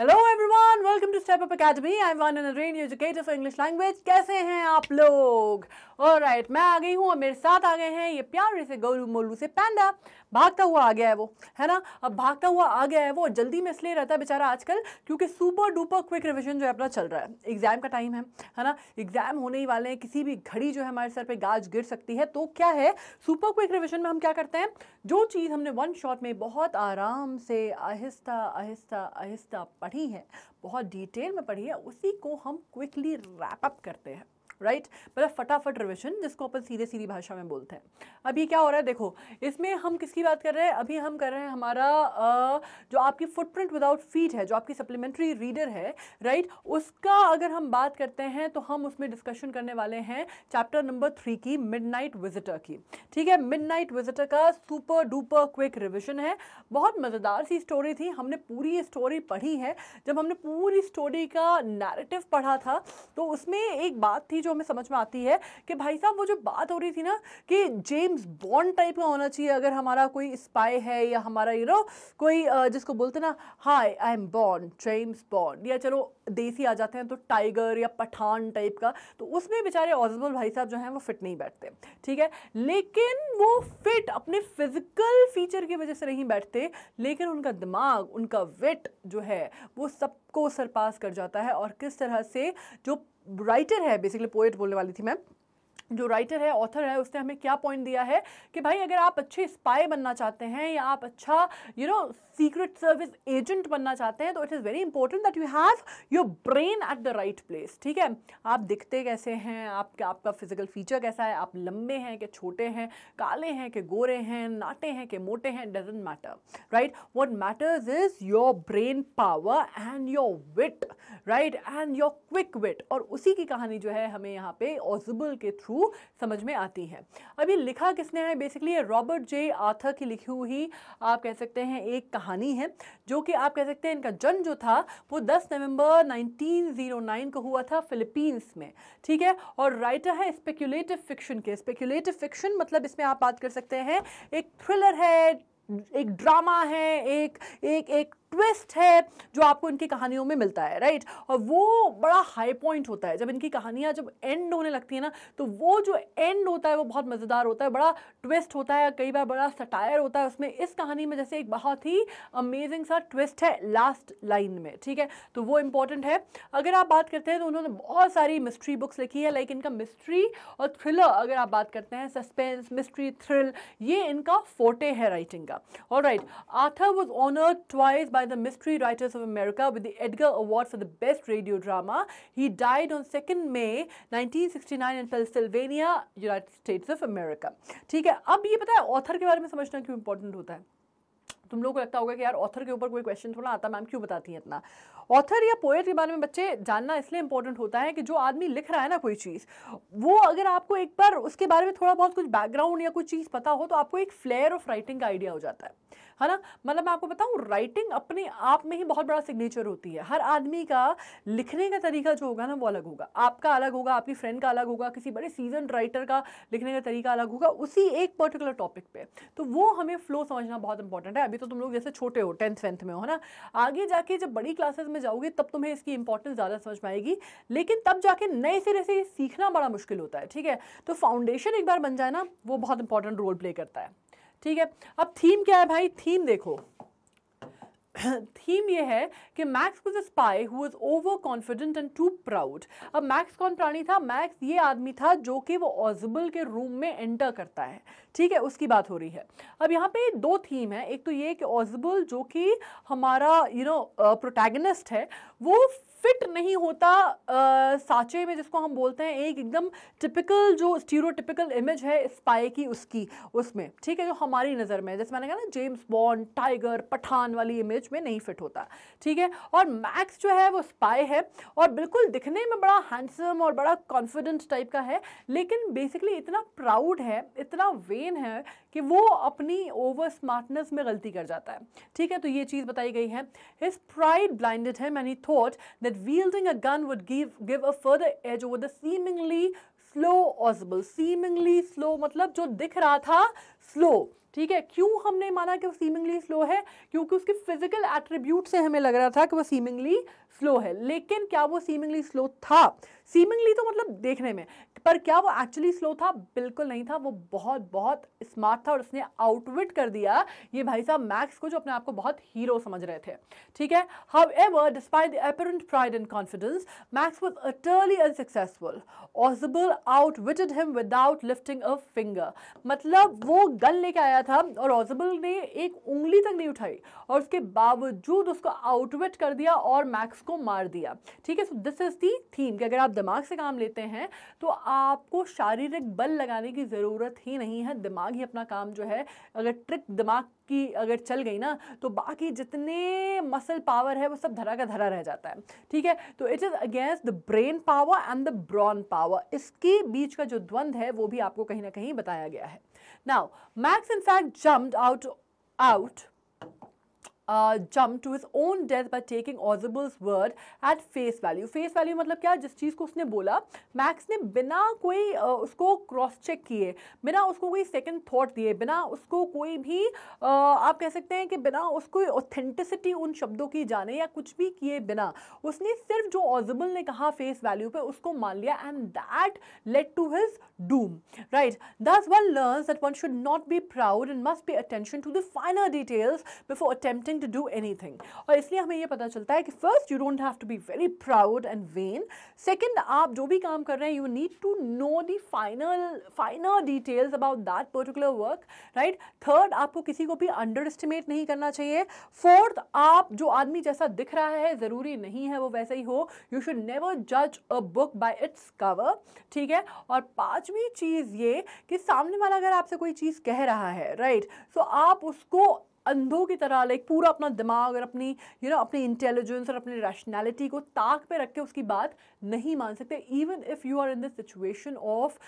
Hello everyone welcome to step up academy I am one and rain educator for English language कैसे हैं आप लोग और right मैं आ गई हूँ और मेरे साथ आ गए हैं ये प्यारे से गोलू मोलू से पैंडा भागता हुआ आ गया है वो है ना अब भागता हुआ आ गया है वो जल्दी में इसलिए रहता है बेचारा आजकल क्योंकि सुपर डुपर क्विक रिविजन जो है अपना चल रहा है एग्जाम का टाइम है है ना एग्जाम होने ही वाले हैं किसी भी घड़ी जो है हमारे सर पर गाज गिर सकती है तो क्या है सुपर क्विक रिविजन में हम क्या करते हैं जो चीज़ हमने वन शॉट में बहुत आराम से आहिस्ता आहिस्ता आहिस्ता पढ़ी है बहुत डिटेल में पढ़ी है उसी को हम क्विकली रैप अप करते हैं राइट मतलब फटाफट रिविजन जिसको अपन सीधे सीधी भाषा में बोलते हैं अभी क्या हो रहा है देखो इसमें हम किसकी बात कर रहे हैं अभी हम कर रहे हैं हमारा आ, जो आपकी फुटप्रिंट विदाउट फीट है जो आपकी सप्लीमेंट्री रीडर है राइट उसका अगर हम बात करते हैं तो हम उसमें डिस्कशन करने वाले हैं चैप्टर नंबर थ्री की मिड विजिटर की ठीक है मिड विजिटर का सुपर डुपर क्विक रिविजन है बहुत मज़ेदार सी स्टोरी थी हमने पूरी स्टोरी पढ़ी है जब हमने पूरी स्टोरी का नेरेटिव पढ़ा था तो उसमें एक बात थी जो हमें समझ में आती है कि भाई साहब वो जो बात हो रही थी ना कि जेम्स बॉन्ड टाइप का होना चाहिए अगर हमारा कोई स्पाई है या हमारा यू नो कोई जिसको बोलते ना hi I am Bond James Bond या चलो देसी आ जाते हैं तो टाइगर या पठान टाइप का तो उसमें बेचारे ऑजमल भाई साहब जो हैं वो फिट नहीं बैठते ठीक है लेकिन वो फिट अपने फिजिकल फीचर की वजह से नहीं बैठते लेकिन उनका दिमाग उनका वेट जो है वो सबको सरपास कर जाता है और किस तरह से जो राइटर है बेसिकली पोएट बोलने वाली थी मैम जो राइटर है ऑथर है उसने हमें क्या पॉइंट दिया है कि भाई अगर आप अच्छे स्पाई बनना चाहते हैं या आप अच्छा you know secret service agent बनना चाहते हैं तो it is very important that you have your brain at the right place ठीक है आप दिखते कैसे हैं आप आपका फिजिकल फीचर कैसा है आप लंबे हैं कि छोटे हैं काले हैं कि गोरे हैं नाटे हैं कि मोटे हैं doesn't matter right what matters is your brain power and your wit right and your quick wit और उसी की कहानी जो है हमें यहाँ पे ऑजिबल के थ्रू थ्रू समझ में आती है अब ये लिखा किसने है बेसिकली ये रॉबर्ट जे आथर की लिखी हुई आप कह सकते हैं एक कहानी है जो कि आप कह सकते हैं इनका जन्म जो था वो 10 नवंबर 1909 को हुआ था फिलीपींस में ठीक है और राइटर है स्पेक्यूलेटिव फिक्शन के स्पेक्यूलेटिव फिक्शन मतलब इसमें आप बात कर सकते हैं एक थ्रिलर है एक ड्रामा है एक एक एक ट्विस्ट है जो आपको इनकी कहानियों में मिलता है राइट और वो बड़ा हाई पॉइंट होता है जब इनकी कहानियाँ जब एंड होने लगती है ना तो वो जो एंड होता है वो बहुत मज़ेदार होता है बड़ा ट्विस्ट होता है कई बार बड़ा सटायर होता है उसमें इस कहानी में जैसे एक बहुत ही अमेजिंग सा ट्विस्ट है लास्ट लाइन में ठीक है तो वो इम्पॉर्टेंट है अगर आप बात करते हैं तो उन्होंने बहुत सारी मिस्ट्री बुक्स लिखी है लाइक इनका मिस्ट्री और थ्रिलर अगर आप बात करते हैं सस्पेंस मिस्ट्री थ्रिल ये इनका फोटे है राइटिंग का और right author was honoured twice by the Mystery Writers of America with the Edgar Award for the Best Radio Drama. He died on 2nd May 1969 in Pennsylvania, United States of America. ठीक है अब ये पता है author के बारे में समझना क्यों इंपॉर्टेंट होता है तुम लोग को लगता होगा कि यार ऑथर के ऊपर कोई क्वेश्चन थोड़ा आता मैम क्यों बताती हैं इतना ऑथर या पोएट के बारे में बच्चे जानना इसलिए इंपॉर्टेंट होता है कि जो आदमी लिख रहा है ना कोई चीज़ वो अगर आपको एक बार उसके बारे में थोड़ा बहुत कुछ बैकग्राउंड या कोई चीज़ पता हो तो आपको एक फ्लेयर ऑफ राइटिंग का आइडिया हो जाता है है ना मतलब मैं आपको बताऊँ राइटिंग अपने आप में ही बहुत बड़ा सिग्नेचर होती है हर आदमी का लिखने का तरीका जो होगा ना वो अलग होगा आपका अलग होगा आपकी फ्रेंड का अलग होगा किसी बड़े सीजन राइटर का लिखने का तरीका अलग होगा उसी एक पर्टिकुलर टॉपिक पे तो वो हमें फ्लो समझना बहुत इंपॉर्टेंट है अभी तो तुम लोग जैसे छोटे हो टेंथ वेंथ में हो है ना आगे जाके जब बड़ी क्लासेस में में जाओगे तब तुम्हें इसकी इंपॉर्टेंस ज़्यादा समझ में आएगी लेकिन तब जाके नए सिरे से सीखना बड़ा मुश्किल होता है ठीक है तो फाउंडेशन एक बार बन जाए ना वो बहुत इंपॉर्टेंट रोल प्ले करता है ठीक है अब थीम क्या है भाई थीम देखो थीम ये है कि Max was a spy who was overconfident and too proud अब मैक्स कौन प्राणी था मैक्स ये आदमी था जो कि वो ऑजबल के रूम में एंटर करता है ठीक है उसकी बात हो रही है अब यहाँ पे दो थीम है एक तो ये कि ऑजबल जो कि हमारा यू नो प्रोटैगनिस्ट है वो फिट नहीं होता आ, साचे में जिसको हम बोलते हैं एक एकदम टिपिकल जो स्टीरियोटिपिकल इमेज है स्पाई की उसकी उसमें ठीक है जो हमारी नज़र में जैसे मैंने कहा ना जेम्स बॉन्ड टाइगर पठान वाली इमेज में नहीं फिट होता ठीक है और मैक्स जो है वो स्पाई है और बिल्कुल दिखने में बड़ा हैंडसम और बड़ा कॉन्फिडेंट टाइप का है लेकिन बेसिकली इतना प्राउड है इतना वेन है कि वो अपनी ओवर स्मार्टनेस में गलती कर जाता है ठीक है तो ये चीज़ बताई गई है हिज प्राइड ब्लाइंडेड है many thought that wielding a gun would give, give a further edge over the seemingly slow Osbald. Seemingly slow, मतलब जो दिख रहा था स्लो ठीक है क्यों हमने माना कि वो सीमिंगली स्लो है क्योंकि उसके फिजिकल एट्रीब्यूट से हमें लग रहा था कि वो सीमिंगली स्लो है लेकिन क्या वो सीमिंगली स्लो था सीमिंगली तो मतलब देखने में पर क्या वो एक्चुअली स्लो था बिल्कुल नहीं था वो बहुत बहुत स्मार्ट था और उसने आउटविट कर दिया ये भाई साहब मैक्स को जो अपने आप को बहुत हीरो समझ रहे थे ठीक है however despite their pride and confidence Max was utterly unsuccessful Ausable outwitted him without lifting a finger मतलब वो गन लेके आया था और ऑजबल ने एक उंगली तक नहीं उठाई और उसके बावजूद उसको आउटवेट कर दिया और मैक्स को मार दिया ठीक है so this is the theme कि अगर आप दिमाग से काम लेते हैं तो आपको शारीरिक बल लगाने की ज़रूरत ही नहीं है दिमाग ही अपना काम जो है अगर ट्रिक दिमाग की अगर चल गई ना तो बाकी जितने मसल पावर है वो सब धरा का धरा रह जाता है ठीक है तो it is against the brain power and the brawn power इसके बीच का जो द्वंद्व है वो भी आपको कहीं ना कहीं बताया गया है Now, Max in fact jumped out, out jump uh, to to own डेथ death taking Ausable's word at face value face value मतलब क्या जिस चीज़ को उसने बोला मैक्स ने बिना कोई uh, उसको क्रॉस चेक किए बिना उसको कोई सेकेंड थॉट दिए बिना उसको कोई भी uh, आप कह सकते हैं कि बिना उसको ऑथेंटिसिटी उन शब्दों की जाने या कुछ भी किए बिना उसने सिर्फ जो ऑजिबल ने कहा फेस वैल्यू पर उसको मान लिया and that led to his doom right thus one learn that one should not be proud and must pay attention to the final details before attempting willing to do anything और इसलिए हमें ये पता चलता है कि first you don't have to be very proud and when second आप जो भी काम कर रहे हैं you need to know the final final details about that particular work right third आपको किसी को भी अंडर एस्टिमेट नहीं करना चाहिए फोर्थ आप जो आदमी जैसा दिख रहा है ज़रूरी नहीं है वो वैसा ही हो यू शुड नेवर जज a book by its cover ठीक है और पांचवी चीज़ ये कि सामने वाला अगर आपसे कोई चीज़ कह रहा है राइट right? सो so आप उसको अंधों की तरह लाइक पूरा अपना दिमाग और अपनी यू नो अपनी इंटेलिजेंस और अपनी रैशनैलिटी को ताक पे रख के उसकी बात नहीं मान सकते even if you are in this situation of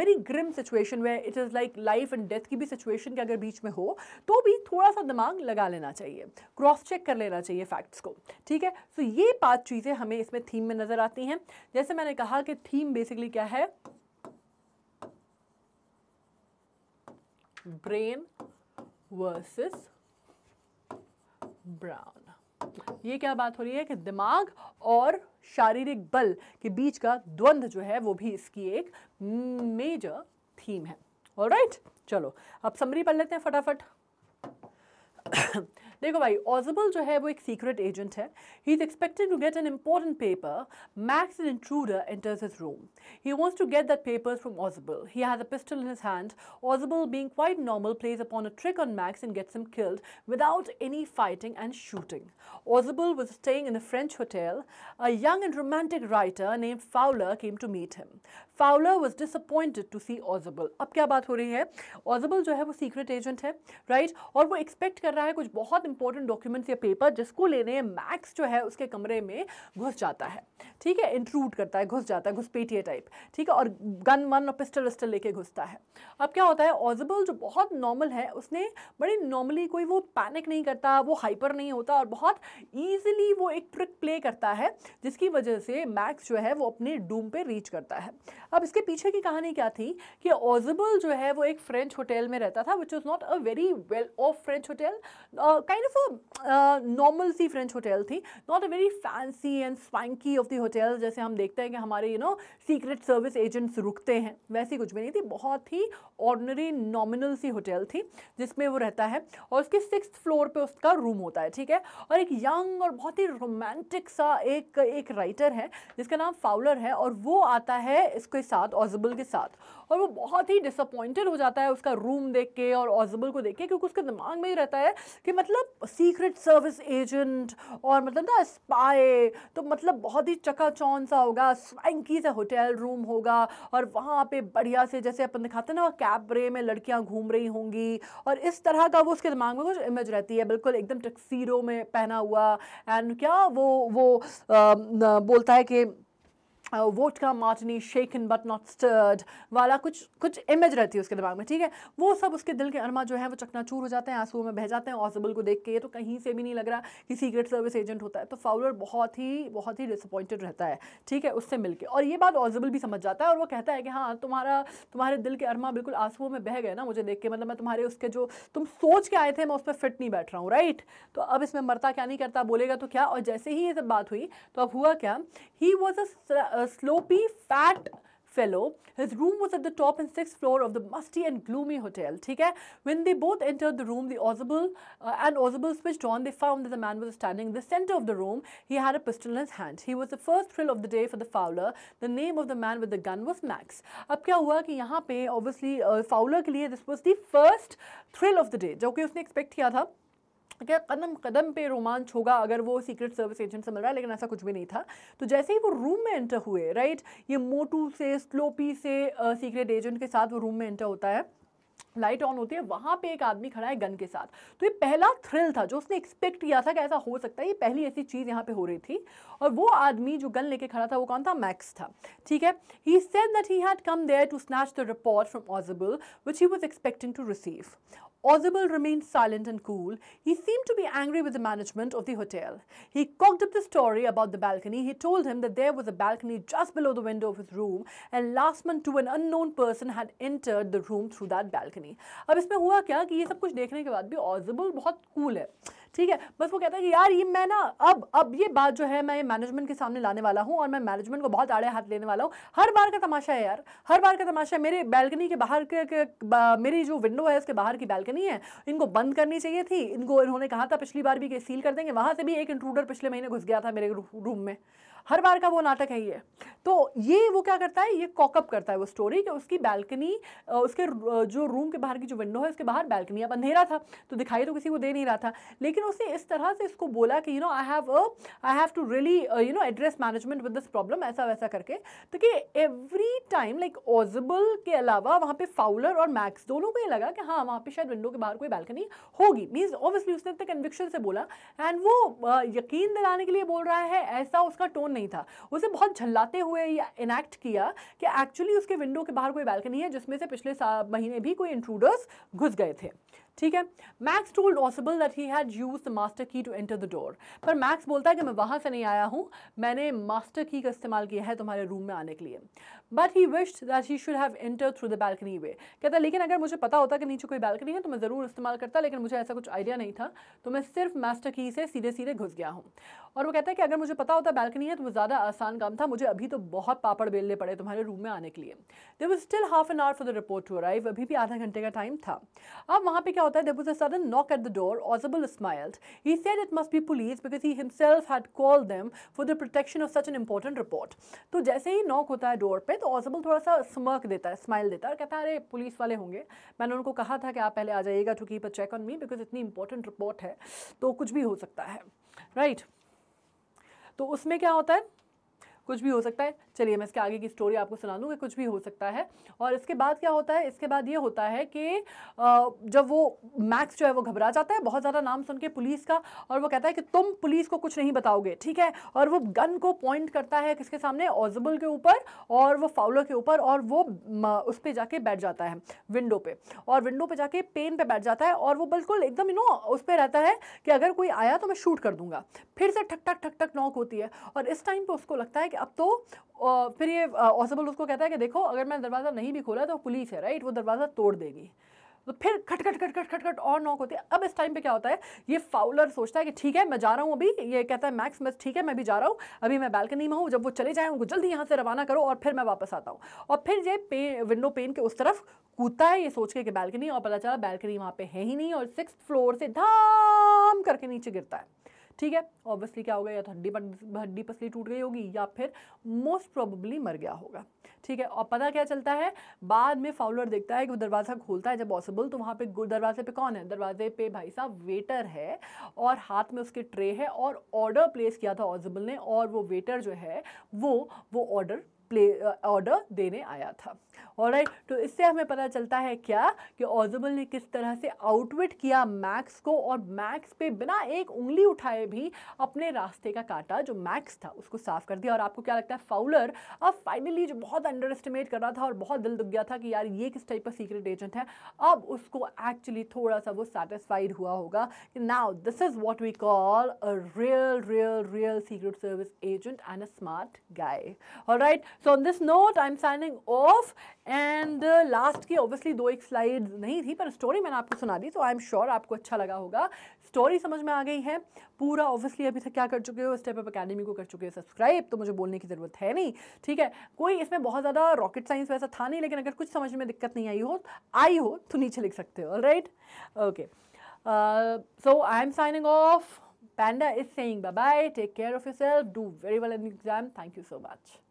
very grim situation where it is like life and death की भी सिचुएशन के अगर बीच में हो तो भी थोड़ा सा दिमाग लगा लेना चाहिए क्रॉस चेक कर लेना चाहिए फैक्ट्स को ठीक है सो so, ये पाँच चीज़ें हमें इसमें थीम में नज़र आती हैं जैसे मैंने कहा कि थीम बेसिकली क्या है ब्रेन वर्सेस ब्राउन ये क्या बात हो रही है कि दिमाग और शारीरिक बल के बीच का द्वंद्व जो है वो भी इसकी एक मेजर थीम है ऑलराइट right? चलो अब समरी पढ़ लेते हैं फटाफट देखो भाई ऑजबल जो है वो एक सीक्रेट एजेंट है he is expected to get an important paper Max an intruder enters his room he wants to get that paper from Ausable he has a pistol in his hand Ausable being quite normal plays upon a trick on Max and gets him killed without any fighting and shooting Ausable was staying in a French hotel a young and romantic writer named Fowler came to meet him Fowler was disappointed to see Ausable अब क्या बात हो रही है ऑजबल जो है वो secret agent है राइट right? और वो एक्सपेक्ट कर रहा है कुछ बहुत इंपॉर्टेंट डॉक्यूमेंट्स या पेपर जिसको लेने मैक्स जो है उसके कमरे में घुस जाता है ठीक है इंट्रूड करता है घुस जाता है घुसपेटिया टाइप ठीक है और गन वन और पिस्टल विस्टल लेके घुसता है अब क्या होता है ऑजिबल जो बहुत नॉर्मल है उसने बड़ी नॉर्मली कोई वो पैनिक नहीं करता वो हाइपर नहीं होता और बहुत ईजिली वो एक ट्रिक प्ले करता है जिसकी वजह से मैक्स जो है वो अपने डूम पे रीच करता है अब इसके पीछे की कहानी क्या थी कि ऑजिबल जो है वो एक फ्रेंच होटल में रहता था which is not a very well off French hotel kind of normal सी फ्रेंच होटल थी not a very fancy and swanky of the hotel जैसे हम देखते हैं कि हमारे you know secret service agents रुकते हैं वैसी कुछ भी नहीं थी बहुत ही ऑर्डनरी नॉमिनल सी होटल थी जिसमें वो रहता है और उसके सिक्स फ्लोर पे उसका रूम होता है ठीक है और एक यंग और बहुत ही रोमांटिक सा एक एक राइटर है जिसका नाम फाउलर है और वो आता है इसके साथ ऑजबल के साथ और वो बहुत ही डिसअपॉइंटेड हो जाता है उसका रूम देख के और ऑजबल को देख के क्योंकि उसके दिमाग में ही रहता है कि मतलब सीक्रेट सर्विस एजेंट और मतलब ना स्पाई तो मतलब बहुत ही चकाचौन सा होगा स्वैंकी सा होटल रूम होगा और वहाँ पे बढ़िया से जैसे अपन दिखाते हैं ना कैबरे में लड़कियाँ घूम रही होंगी और इस तरह का वो उसके दिमाग में कुछ इमेज रहती है बिल्कुल एकदम टक्सीरो में पहना हुआ एंड क्या वो वो आ, न, बोलता है कि vodka martini shaken but not stirred वाला कुछ कुछ इमेज रहती है उसके दिमाग में ठीक है वो सब उसके दिल के अरमा जो है वो चकनाचूर हो जाते हैं आंसू में बह जाते हैं ऑसिबल को देख के ये तो कहीं से भी नहीं लग रहा कि सीक्रेट सर्विस एजेंट होता है तो फाउलर बहुत ही बहुत ही डिसअपॉइंटेड रहता है ठीक है उससे मिलकर और ये बात ऑजबल भी समझ जाता है और वो कहता है कि हाँ तुम्हारा तुम्हारे दिल के अरमा बिल्कुल आंसुओं में बह गए ना मुझे देख के मतलब मैं तुम्हारे उसके जो तुम सोच के आए थे मैं उस पर फिट नहीं बैठ रहा हूँ राइट तो अब इसमें मरता क्या नहीं करता बोलेगा तो क्या और जैसे ही ये सब बात हुई तो अब हुआ क्या he was a a slopy, fat fellow. His room was at the top and sixth floor of the musty and gloomy hotel. Okay? When they both entered the room, the Ozable uh, and Ozable switched on. They found that the man was standing in the center of the room. He had a pistol in his hand. He was the first thrill of the day for the Fowler. The name of the man with the gun was Max. अब क्या हुआ कि यहाँ पे obviously uh, Fowler के लिए this was the first thrill of the day जो कि उसने expect किया था क्या कदम कदम पे रोमांच होगा अगर वो सीक्रेट सर्विस एजेंट से मिल रहा है लेकिन ऐसा कुछ भी नहीं था तो जैसे ही वो रूम में एंटर हुए राइट ये मोटू से स्लोपी से सीक्रेट एजेंट के साथ वो रूम में एंटर होता है लाइट ऑन होती है वहाँ पे एक आदमी खड़ा है गन के साथ तो ये पहला थ्रिल था जो उसने एक्सपेक्ट किया था कि ऐसा हो सकता है ये पहली ऐसी चीज़ यहाँ पे हो रही थी और वो आदमी जो गन लेके खड़ा था वो कौन था मैक्स था ठीक है he said that he had come there to snatch the report from Ausable which he was expecting to receive Ozebel remained silent and cool. He seemed to be angry with the management of the hotel. He cocked up the story about the balcony. He told him that there was a balcony just below the window of his room and last month too an unknown person had entered the room through that balcony. अब इसमें हुआ क्या कि ये सब cool ठीक है बस वो कहता है कि यार ये मैं ना अब अब ये बात जो है मैं मैनेजमेंट के सामने लाने वाला हूँ और मैं मैनेजमेंट को बहुत आड़े हाथ लेने वाला हूँ हर बार का तमाशा है यार हर बार का तमाशा है मेरे बैल्कनी के बाहर के, के बा, मेरी जो विंडो है उसके बाहर की बैल्कनी है इनको बंद करनी चाहिए थी इनको इन्होंने कहा था पिछली बार भी कि सील कर देंगे वहाँ से भी एक इंट्रूडर पिछले महीने घुस गया था मेरे रूम में हर बार का वो नाटक है ये तो ये वो क्या करता है ये कॉकअप करता है वो स्टोरी कि उसकी बैल्कनी उसके जो रूम के बाहर की जो विंडो है उसके बाहर बैल्कनी अब अंधेरा था तो दिखाई तो किसी को दे नहीं रहा था लेकिन लेकिन उसने इस तरह से इसको बोला कि you know I have I have to really you know address management with this problem ऐसा वैसा करके तो कि एवरी टाइम लाइक ओजबल के अलावा वहाँ पे फाउलर और मैक्स दोनों को ये लगा कि हाँ वहाँ पे शायद विंडो के बाहर कोई बैल्कनी होगी मीन्स ऑब्वियसली उसने इतने कन्विक्शन से बोला एंड वो uh, यकीन दिलाने के लिए बोल रहा है ऐसा उसका टोन नहीं था उसे बहुत झल्लाते हुए इनैक्ट किया कि एक्चुअली उसके विंडो के बाहर कोई बैल्कनी है जिसमें से पिछले महीने भी कोई इंट्रूडर्स घुस गए थे ठीक है Max told Ausable that he had used the master key to enter the door पर मैक्स बोलता है कि मैं वहां से नहीं आया हूँ मैंने मास्टर की का इस्तेमाल किया है तुम्हारे रूम में आने के लिए but he wished that he should have enter through the balcony वे कहता है लेकिन अगर मुझे पता होता कि नीचे कोई बैल्कनी है तो मैं ज़रूर इस्तेमाल करता लेकिन मुझे ऐसा कुछ आइडिया नहीं था तो मैं सिर्फ मास्टर की से सीधे सीधे घुस गया हूँ और वो कहता है कि अगर मुझे पता होता बैल्कनी है तो वो ज़्यादा आसान काम था मुझे अभी तो बहुत पापड़ बेलने पड़े तुम्हारे रूम में आने के लिए there was still half an hour for the report to arrive अभी भी आधा घंटे का टाइम था अब वहाँ पर क्या hota hai, there was a sudden knock at the door. Ozabal smiled. He said it must be police because he himself had called them for the protection of such an important report. तो जैसे ही knock होता है door पे तो ऑजबल थोड़ा सा smirk देता है स्माइल देता है और कहता है अरे पुलिस वाले होंगे मैंने उनको कहा था कि आप पहले आ जाइएगा to keep a check on me because इतनी इंपॉर्टेंट रिपोर्ट है तो कुछ भी हो सकता है राइट right. तो उसमें क्या होता है कुछ भी हो सकता है चलिए मैं इसके आगे की स्टोरी आपको सुना दूँ कि कुछ भी हो सकता है और इसके बाद क्या होता है इसके बाद ये होता है कि जब वो मैक्स जो है वो घबरा जाता है बहुत ज़्यादा नाम सुन के पुलिस का और वो कहता है कि तुम पुलिस को कुछ नहीं बताओगे ठीक है और वो गन को पॉइंट करता है किसके सामने ऑजबल के ऊपर और वो फाउलर के ऊपर और वो उस पर जाके बैठ जाता है विंडो पर और विंडो पर जाके पेन पर बैठ जाता है और वो बिल्कुल एकदम यू नो उस पर रहता है कि अगर कोई आया तो मैं शूट कर दूंगा फिर से ठक ठक ठक ठक नॉक होती है और इस टाइम पर उसको लगता है कि अब तो फिर ये औसबल उसको कहता है कि देखो अगर मैंने दरवाज़ा नहीं भी खोला तो पुलिस है राइट वो दरवाज़ा तोड़ देगी तो फिर खटखट खटखट खटखट और नॉक होती है अब इस टाइम पे क्या होता है ये फाउलर सोचता है कि ठीक है मैं जा रहा हूँ अभी ये कहता है मैक्स मैं ठीक है मैं भी जा रहा हूँ अभी मैं बैल्कनी में हूँ जब वो चले जाए उनको जल्दी यहाँ से रवाना करो और फिर मैं वापस आता हूँ और फिर ये पे विंडो पेन के उस तरफ कूदता है ये सोच के कि बैल्कनी और पता चला बैल्कनी वहाँ पर है ही नहीं और सिक्स फ्लोर से धाम करके नीचे गिरता है ठीक है ऑब्वियसली क्या हो गया या तो हड्डी हड्डी पसली टूट गई होगी या फिर मोस्ट प्रॉबली मर गया होगा ठीक है और पता क्या चलता है बाद में फाउलर देखता है कि वो दरवाज़ा खोलता है जब पॉसिबल तो वहाँ पे दरवाजे पे कौन है दरवाजे पे भाई साहब वेटर है और हाथ में उसके ट्रे है और ऑर्डर प्लेस किया था ऑजिबल ने और वो वेटर जो है वो वो ऑर्डर प्ले ऑर्डर देने आया था और तो इससे हमें पता चलता है क्या कि ऑजबल ने किस तरह से आउटविट किया मैक्स को और मैक्स पे बिना एक उंगली उठाए भी अपने रास्ते का काटा जो मैक्स था उसको साफ कर दिया और आपको क्या लगता है फाउलर अब फाइनली जो बहुत अंडर एस्टिमेट कर रहा था और बहुत दिल दुख गया था कि यार ये किस टाइप का सीक्रेट एजेंट है अब उसको एक्चुअली थोड़ा सा वो सेटिस्फाइड हुआ होगा कि now this is what we call a real real real secret service agent and a smart guy और so on this note I am signing off and last uh, की ऑब्वियसली दो एक स्लाइड नहीं थी पर स्टोरी मैंने आपको सुना दी तो आई एम श्योर आपको अच्छा लगा होगा स्टोरी समझ में आ गई है पूरा ऑब्वियसली अभी तक क्या कर चुके हो स्टेप अप अकेडमी को कर चुके हो सब्सक्राइब तो मुझे बोलने की ज़रूरत है नहीं ठीक है कोई इसमें बहुत ज़्यादा रॉकेट साइंस वैसा था नहीं लेकिन अगर कुछ समझ में दिक्कत नहीं आई हो आई हो तो नीचे लिख सकते हो right okay so I am signing off Panda is saying bye take care of of self do very well in exam thank you so much